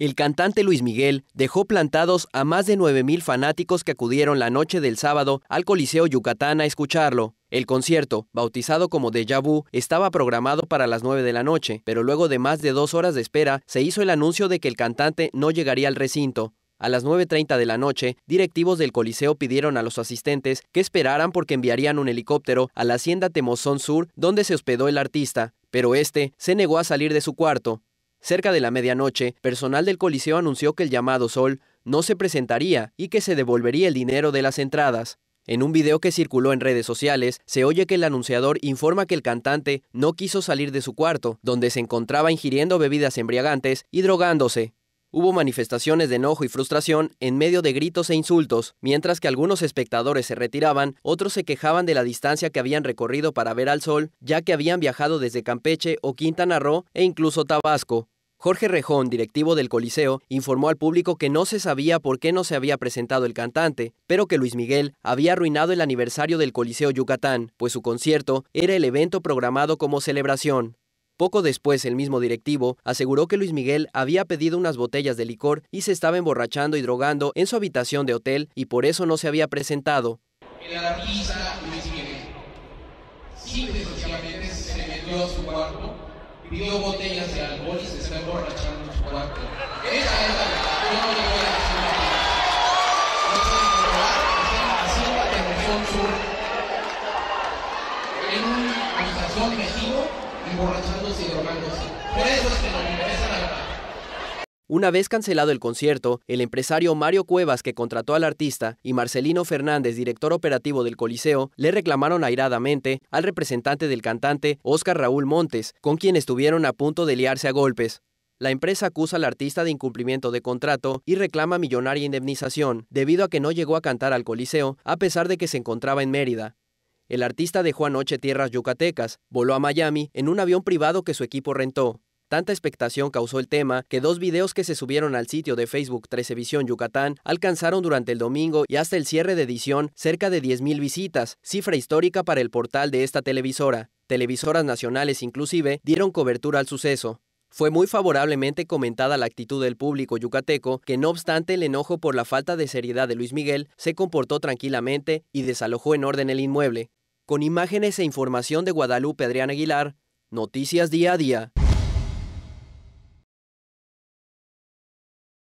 el cantante Luis Miguel dejó plantados a más de 9.000 fanáticos que acudieron la noche del sábado al Coliseo Yucatán a escucharlo. El concierto, bautizado como Deja Vu, estaba programado para las 9 de la noche, pero luego de más de dos horas de espera se hizo el anuncio de que el cantante no llegaría al recinto. A las 9.30 de la noche, directivos del Coliseo pidieron a los asistentes que esperaran porque enviarían un helicóptero a la hacienda Temozón Sur, donde se hospedó el artista, pero este se negó a salir de su cuarto. Cerca de la medianoche, personal del Coliseo anunció que el llamado Sol no se presentaría y que se devolvería el dinero de las entradas. En un video que circuló en redes sociales, se oye que el anunciador informa que el cantante no quiso salir de su cuarto, donde se encontraba ingiriendo bebidas embriagantes y drogándose. Hubo manifestaciones de enojo y frustración en medio de gritos e insultos, mientras que algunos espectadores se retiraban, otros se quejaban de la distancia que habían recorrido para ver al sol, ya que habían viajado desde Campeche o Quintana Roo e incluso Tabasco. Jorge Rejón, directivo del Coliseo, informó al público que no se sabía por qué no se había presentado el cantante, pero que Luis Miguel había arruinado el aniversario del Coliseo Yucatán, pues su concierto era el evento programado como celebración. Poco después, el mismo directivo aseguró que Luis Miguel había pedido unas botellas de licor y se estaba emborrachando y drogando en su habitación de hotel y por eso no se había presentado vio botellas de alcohol y se está emborrachando en su cuarto. Esa es la yo no le voy a decir nada. No pueden robar, están en la Revolución Sur en un habitación vestido, emborrachándose y drogándose. Por eso es que no una vez cancelado el concierto, el empresario Mario Cuevas, que contrató al artista, y Marcelino Fernández, director operativo del Coliseo, le reclamaron airadamente al representante del cantante, Óscar Raúl Montes, con quien estuvieron a punto de liarse a golpes. La empresa acusa al artista de incumplimiento de contrato y reclama millonaria indemnización, debido a que no llegó a cantar al Coliseo, a pesar de que se encontraba en Mérida. El artista dejó anoche tierras yucatecas, voló a Miami en un avión privado que su equipo rentó. Tanta expectación causó el tema que dos videos que se subieron al sitio de Facebook 13 Visión Yucatán alcanzaron durante el domingo y hasta el cierre de edición cerca de 10.000 visitas, cifra histórica para el portal de esta televisora. Televisoras nacionales inclusive dieron cobertura al suceso. Fue muy favorablemente comentada la actitud del público yucateco, que no obstante el enojo por la falta de seriedad de Luis Miguel, se comportó tranquilamente y desalojó en orden el inmueble. Con imágenes e información de Guadalupe Adrián Aguilar, Noticias Día a Día.